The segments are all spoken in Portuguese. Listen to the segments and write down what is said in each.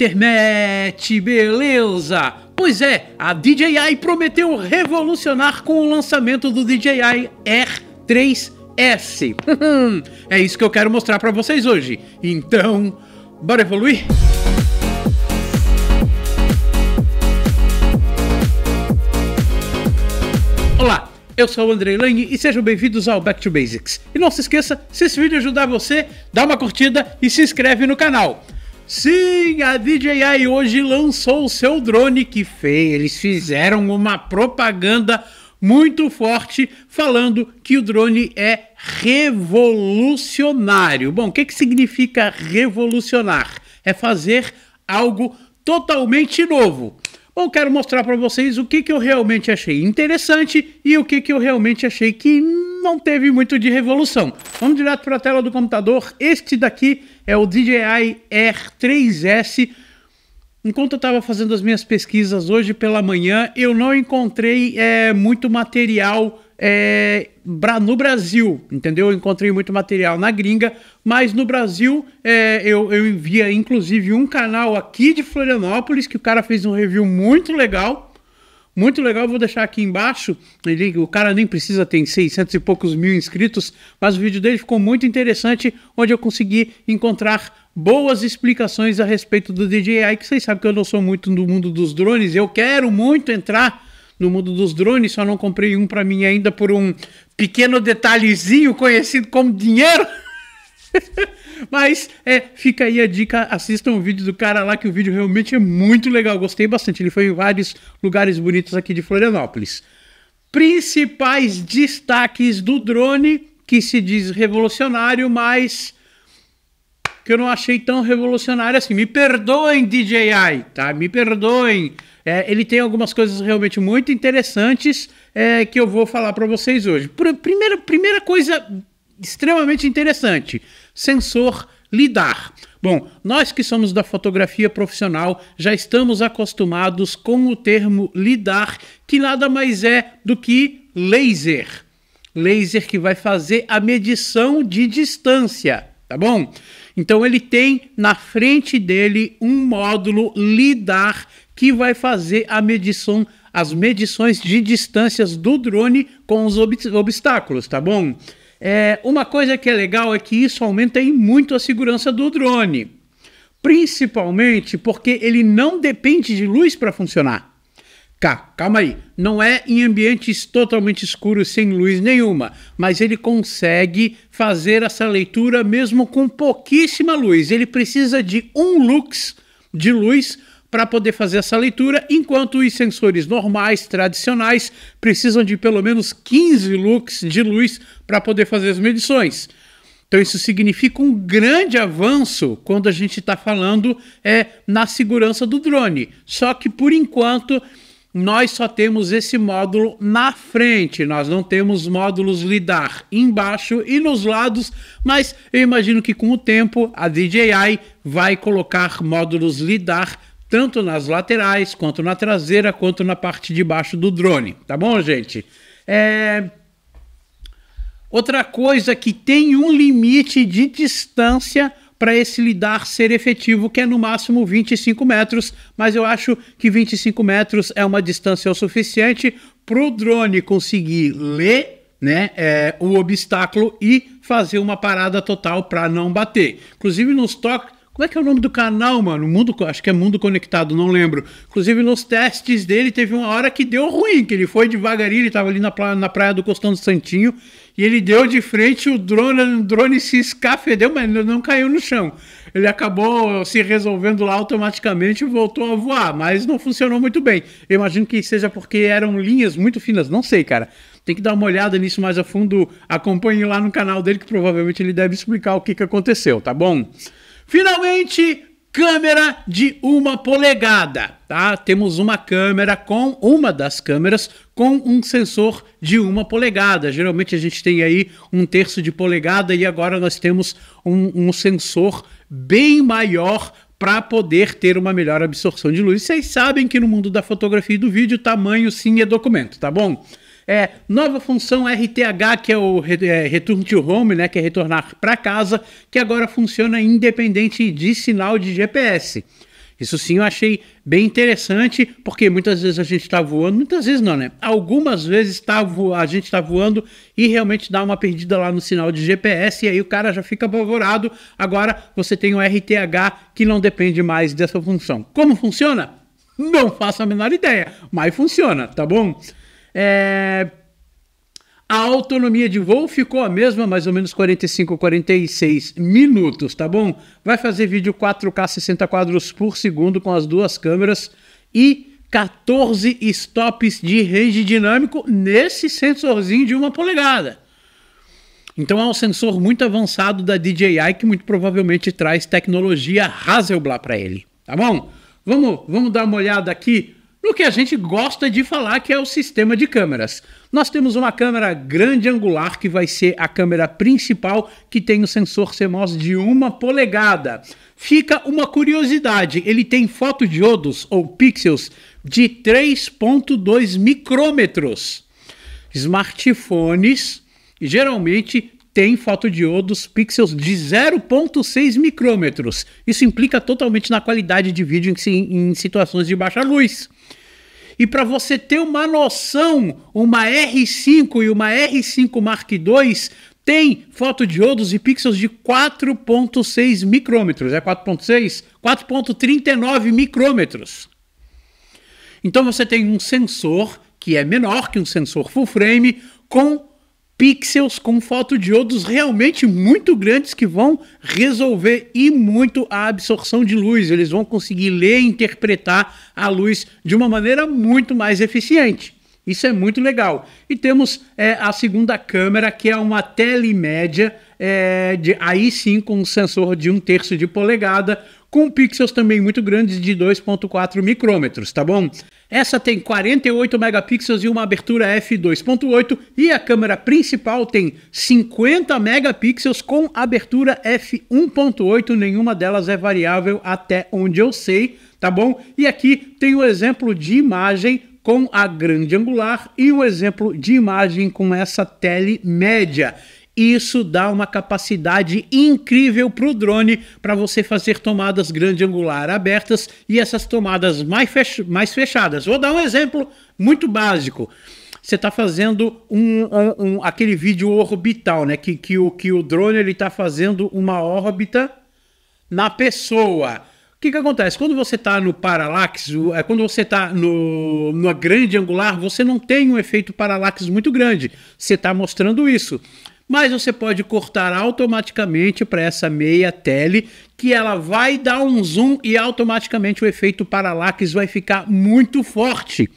Internet, beleza? Pois é, a DJI prometeu revolucionar com o lançamento do DJI Air 3S. é isso que eu quero mostrar para vocês hoje. Então, bora evoluir? Olá, eu sou o Andrei Lange e sejam bem-vindos ao Back to Basics. E não se esqueça, se esse vídeo ajudar você, dá uma curtida e se inscreve no canal. Sim, a DJI hoje lançou o seu drone que fez. Eles fizeram uma propaganda muito forte falando que o drone é revolucionário. Bom, o que, que significa revolucionar? É fazer algo totalmente novo. Bom, quero mostrar para vocês o que, que eu realmente achei interessante e o que, que eu realmente achei que não teve muito de revolução. Vamos direto para a tela do computador. Este daqui é o DJI Air 3S. Enquanto eu estava fazendo as minhas pesquisas hoje pela manhã, eu não encontrei é, muito material é, no Brasil, entendeu? Eu encontrei muito material na gringa, mas no Brasil é, eu, eu envia inclusive um canal aqui de Florianópolis que o cara fez um review muito legal muito legal, vou deixar aqui embaixo. Ele, o cara nem precisa ter 600 e poucos mil inscritos, mas o vídeo dele ficou muito interessante, onde eu consegui encontrar boas explicações a respeito do DJI, que vocês sabem que eu não sou muito no mundo dos drones. Eu quero muito entrar no mundo dos drones, só não comprei um para mim ainda por um pequeno detalhezinho conhecido como dinheiro. Mas é, fica aí a dica, assistam o vídeo do cara lá, que o vídeo realmente é muito legal, gostei bastante. Ele foi em vários lugares bonitos aqui de Florianópolis. Principais destaques do drone, que se diz revolucionário, mas que eu não achei tão revolucionário assim. Me perdoem, DJI, tá? Me perdoem. É, ele tem algumas coisas realmente muito interessantes é, que eu vou falar para vocês hoje. Primeira, primeira coisa extremamente interessante sensor lidar. Bom, nós que somos da fotografia profissional já estamos acostumados com o termo lidar, que nada mais é do que laser. Laser que vai fazer a medição de distância, tá bom? Então ele tem na frente dele um módulo lidar que vai fazer a medição as medições de distâncias do drone com os ob obstáculos, tá bom? É, uma coisa que é legal é que isso aumenta muito a segurança do drone, principalmente porque ele não depende de luz para funcionar. Cá, calma aí, não é em ambientes totalmente escuros sem luz nenhuma, mas ele consegue fazer essa leitura mesmo com pouquíssima luz. Ele precisa de um lux de luz para poder fazer essa leitura, enquanto os sensores normais, tradicionais, precisam de pelo menos 15 lux de luz para poder fazer as medições. Então, isso significa um grande avanço quando a gente está falando é, na segurança do drone. Só que, por enquanto, nós só temos esse módulo na frente, nós não temos módulos lidar embaixo e nos lados, mas eu imagino que com o tempo a DJI vai colocar módulos lidar tanto nas laterais, quanto na traseira, quanto na parte de baixo do drone, tá bom, gente? É... Outra coisa que tem um limite de distância para esse lidar ser efetivo, que é no máximo 25 metros, mas eu acho que 25 metros é uma distância o suficiente para o drone conseguir ler né, é, o obstáculo e fazer uma parada total para não bater. Inclusive nos toques como é que é o nome do canal, mano? Mundo, acho que é Mundo Conectado, não lembro. Inclusive, nos testes dele, teve uma hora que deu ruim, que ele foi devagarinho, ele tava ali na, praia, na praia do Costão do Santinho, e ele deu de frente, o drone, o drone se escafedeu, mas não caiu no chão. Ele acabou se resolvendo lá automaticamente e voltou a voar, mas não funcionou muito bem. Eu imagino que seja porque eram linhas muito finas, não sei, cara. Tem que dar uma olhada nisso mais a fundo, acompanhe lá no canal dele, que provavelmente ele deve explicar o que, que aconteceu, tá bom? Finalmente, câmera de uma polegada, tá? Temos uma câmera com uma das câmeras com um sensor de uma polegada. Geralmente a gente tem aí um terço de polegada e agora nós temos um, um sensor bem maior para poder ter uma melhor absorção de luz. Vocês sabem que no mundo da fotografia e do vídeo, tamanho sim é documento, tá bom? É, nova função RTH, que é o é, Return to Home, né, que é retornar para casa, que agora funciona independente de sinal de GPS. Isso sim eu achei bem interessante, porque muitas vezes a gente está voando, muitas vezes não, né? Algumas vezes tá a gente está voando e realmente dá uma perdida lá no sinal de GPS, e aí o cara já fica apavorado. Agora você tem o RTH que não depende mais dessa função. Como funciona? Não faço a menor ideia, mas funciona, tá bom? É... A autonomia de voo ficou a mesma, mais ou menos 45, 46 minutos, tá bom? Vai fazer vídeo 4K 60 quadros por segundo com as duas câmeras e 14 stops de range dinâmico nesse sensorzinho de uma polegada. Então é um sensor muito avançado da DJI que muito provavelmente traz tecnologia Hasselblad para ele, tá bom? Vamos, vamos dar uma olhada aqui no que a gente gosta de falar, que é o sistema de câmeras. Nós temos uma câmera grande angular, que vai ser a câmera principal, que tem o sensor CMOS de uma polegada. Fica uma curiosidade, ele tem fotodiodos, ou pixels, de 3.2 micrômetros. Smartphones geralmente tem fotodiodos pixels de 0.6 micrômetros. Isso implica totalmente na qualidade de vídeo em, em situações de baixa luz. E para você ter uma noção, uma R5 e uma R5 Mark II tem fotodiodos e pixels de 4.6 micrômetros. É 4.6? 4.39 micrômetros. Então você tem um sensor que é menor que um sensor full frame com pixels com fotodiodos realmente muito grandes que vão resolver e muito a absorção de luz. Eles vão conseguir ler e interpretar a luz de uma maneira muito mais eficiente. Isso é muito legal. E temos é, a segunda câmera, que é uma telemédia, é, de, aí sim com um sensor de um terço de polegada, com pixels também muito grandes de 2.4 micrômetros, tá bom? Essa tem 48 megapixels e uma abertura f2.8 e a câmera principal tem 50 megapixels com abertura f1.8, nenhuma delas é variável até onde eu sei, tá bom? E aqui tem o um exemplo de imagem com a grande angular e o um exemplo de imagem com essa tele média. Isso dá uma capacidade incrível para o drone para você fazer tomadas grande angular abertas e essas tomadas mais, fech mais fechadas. Vou dar um exemplo muito básico você está fazendo um, um, um, aquele vídeo orbital, né? Que, que, o, que o drone ele está fazendo uma órbita na pessoa. O que, que acontece? Quando você está no paralaxe, é, quando você está no, no grande angular, você não tem um efeito paralaxe muito grande. Você está mostrando isso mas você pode cortar automaticamente para essa meia tele, que ela vai dar um zoom e automaticamente o efeito paralax vai ficar muito forte.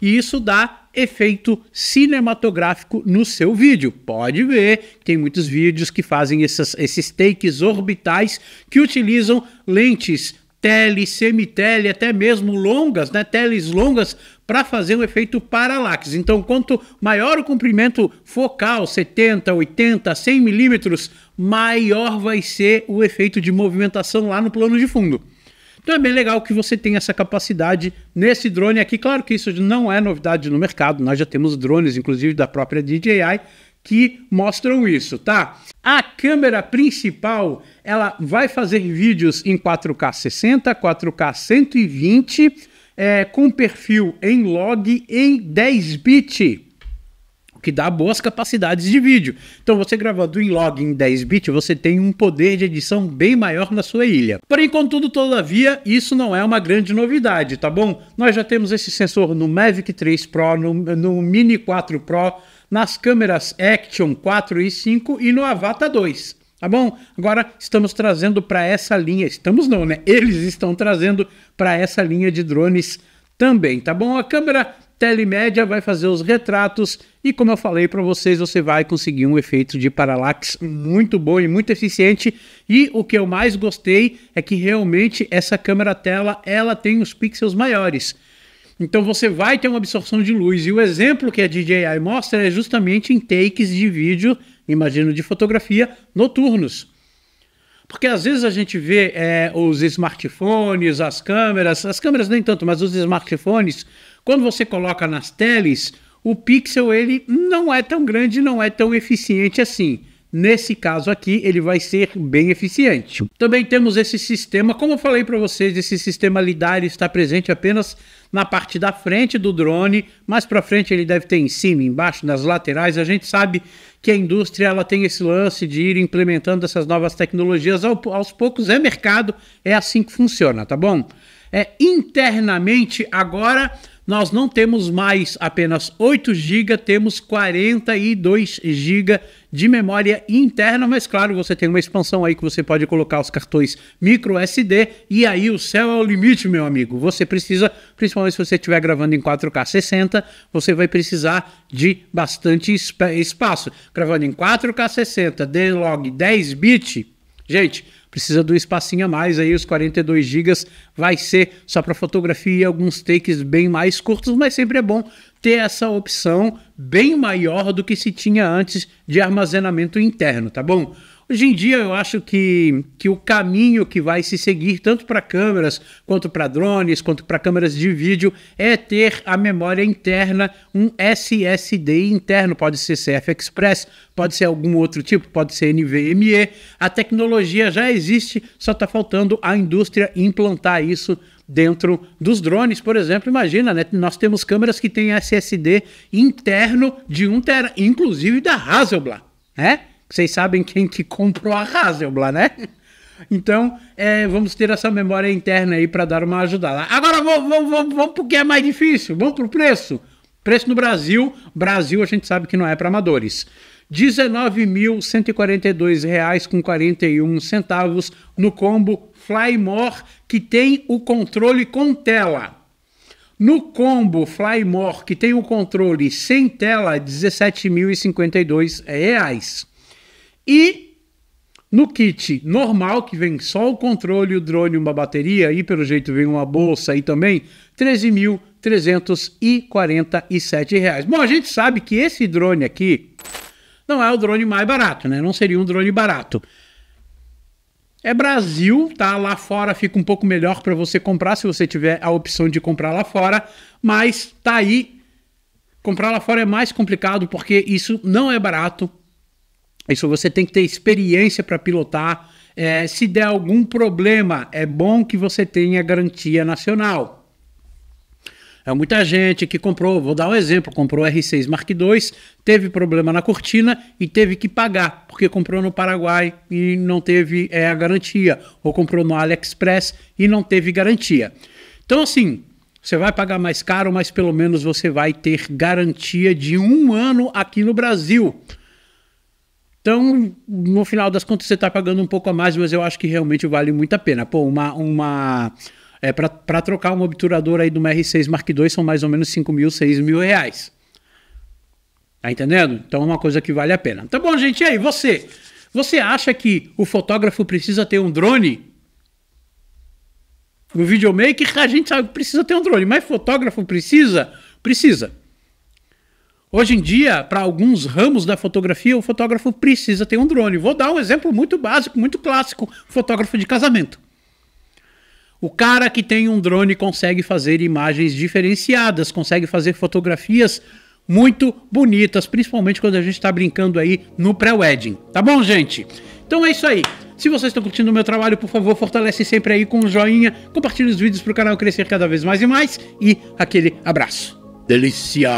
E isso dá efeito cinematográfico no seu vídeo. Pode ver, tem muitos vídeos que fazem essas, esses takes orbitais que utilizam lentes tele, semitele, até mesmo longas, né? Teles longas para fazer o efeito paralaxe. Então, quanto maior o comprimento focal, 70, 80, 100 milímetros, maior vai ser o efeito de movimentação lá no plano de fundo. Então é bem legal que você tenha essa capacidade nesse drone aqui. Claro que isso não é novidade no mercado, nós já temos drones, inclusive da própria DJI, que mostram isso, tá? A câmera principal, ela vai fazer vídeos em 4K 60, 4K 120 é, com perfil em log em 10 bit que dá boas capacidades de vídeo. Então, você gravando em log em 10 bit, você tem um poder de edição bem maior na sua ilha. Porém, contudo, todavia, isso não é uma grande novidade, tá bom? Nós já temos esse sensor no Mavic 3 Pro, no, no Mini 4 Pro, nas câmeras Action 4 e 5 e no Avata 2. Tá bom? Agora estamos trazendo para essa linha, estamos não, né? Eles estão trazendo para essa linha de drones também, tá bom? A câmera telemédia vai fazer os retratos e como eu falei para vocês, você vai conseguir um efeito de paralaxe muito bom e muito eficiente. E o que eu mais gostei é que realmente essa câmera tela, ela tem os pixels maiores. Então você vai ter uma absorção de luz. E o exemplo que a DJI mostra é justamente em takes de vídeo imagino de fotografia, noturnos. Porque às vezes a gente vê é, os smartphones, as câmeras, as câmeras nem tanto, mas os smartphones, quando você coloca nas teles, o pixel ele não é tão grande, não é tão eficiente assim. Nesse caso aqui, ele vai ser bem eficiente. Também temos esse sistema, como eu falei para vocês, esse sistema LIDAR está presente apenas na parte da frente do drone, mais para frente ele deve ter em cima, embaixo, nas laterais. A gente sabe que a indústria ela tem esse lance de ir implementando essas novas tecnologias aos poucos, é mercado, é assim que funciona, tá bom? É, internamente, agora nós não temos mais apenas 8 GB, temos 42 GB de memória interna, mas claro, você tem uma expansão aí que você pode colocar os cartões micro SD e aí o céu é o limite, meu amigo. Você precisa, principalmente se você estiver gravando em 4K 60, você vai precisar de bastante espaço. Gravando em 4K 60, D-Log 10 bit, gente, precisa do espacinho a mais aí, os 42 GB vai ser só para fotografia e alguns takes bem mais curtos, mas sempre é bom ter essa opção bem maior do que se tinha antes de armazenamento interno, tá bom? Hoje em dia eu acho que, que o caminho que vai se seguir, tanto para câmeras, quanto para drones, quanto para câmeras de vídeo, é ter a memória interna, um SSD interno, pode ser CF Express, pode ser algum outro tipo, pode ser NVMe. A tecnologia já existe, só está faltando a indústria implantar isso dentro dos drones, por exemplo. Imagina, né? nós temos câmeras que têm SSD interno de 1 tera, inclusive da Hasselblad, né? Vocês sabem quem que comprou a Hasselblad, né? Então, é, vamos ter essa memória interna aí para dar uma ajudada. Agora vamos, vamos, vamos, vamos para o que é mais difícil, vamos para o preço. Preço no Brasil, Brasil a gente sabe que não é para amadores. R$ 19.142,41 no combo Flymore, que tem o controle com tela. No combo Flymore, que tem o controle sem tela, R$ 17.052. E no kit normal, que vem só o controle, o drone, uma bateria, e pelo jeito vem uma bolsa e também, R$ reais. Bom, a gente sabe que esse drone aqui não é o drone mais barato, né? Não seria um drone barato. É Brasil, tá? Lá fora fica um pouco melhor para você comprar se você tiver a opção de comprar lá fora, mas tá aí. Comprar lá fora é mais complicado porque isso não é barato. Isso você tem que ter experiência para pilotar. É, se der algum problema, é bom que você tenha garantia nacional. É muita gente que comprou, vou dar um exemplo, comprou R6 Mark II, teve problema na cortina e teve que pagar, porque comprou no Paraguai e não teve é, a garantia, ou comprou no AliExpress e não teve garantia. Então, assim, você vai pagar mais caro, mas pelo menos você vai ter garantia de um ano aqui no Brasil. Então, no final das contas, você está pagando um pouco a mais, mas eu acho que realmente vale muito a pena. Pô, uma, uma é, para trocar um obturador aí de uma R6 Mark II são mais ou menos 5 mil, 6 mil reais. Tá entendendo? Então é uma coisa que vale a pena. Tá bom, gente, e aí, você? Você acha que o fotógrafo precisa ter um drone? No videomaker a gente sabe que precisa ter um drone, mas fotógrafo precisa? Precisa. Hoje em dia, para alguns ramos da fotografia, o fotógrafo precisa ter um drone. Vou dar um exemplo muito básico, muito clássico: fotógrafo de casamento. O cara que tem um drone consegue fazer imagens diferenciadas, consegue fazer fotografias muito bonitas, principalmente quando a gente está brincando aí no pré-wedding. Tá bom, gente? Então é isso aí. Se vocês estão curtindo o meu trabalho, por favor, fortalece sempre aí com um joinha, compartilhe os vídeos para o canal crescer cada vez mais e mais e aquele abraço. Delícia!